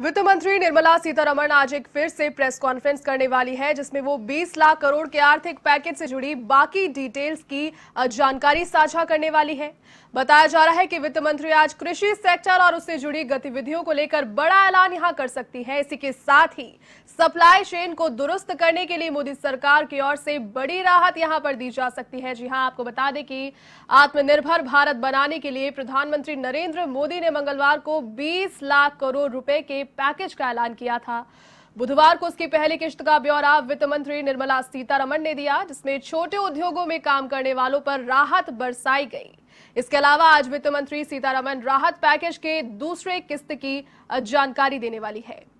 वित्त मंत्री निर्मला सीतारमण आज एक फिर से प्रेस कॉन्फ्रेंस करने वाली है जिसमें वो 20 लाख करोड़ के आर्थिक पैकेज से जुड़ी बाकी डिटेल्स की जानकारी साझा करने वाली है बताया जा रहा है कि वित्त मंत्री आज कृषि सेक्टर और उससे जुड़ी गतिविधियों को लेकर बड़ा ऐलान यहां कर सकती है इसी के साथ ही सप्लाई चेन को दुरुस्त करने के लिए मोदी सरकार की ओर से बड़ी राहत यहाँ पर दी जा सकती है जी हाँ आपको बता दें कि आत्मनिर्भर भारत बनाने के लिए प्रधानमंत्री नरेंद्र मोदी ने मंगलवार को बीस लाख करोड़ रुपए के पैकेज का ऐलान किया था बुधवार को उसकी पहली किश्त का ब्यौरा वित्त मंत्री निर्मला सीतारमण ने दिया जिसमें छोटे उद्योगों में काम करने वालों पर राहत बरसाई गई इसके अलावा आज वित्त मंत्री सीतारमण राहत पैकेज के दूसरे किस्त की जानकारी देने वाली है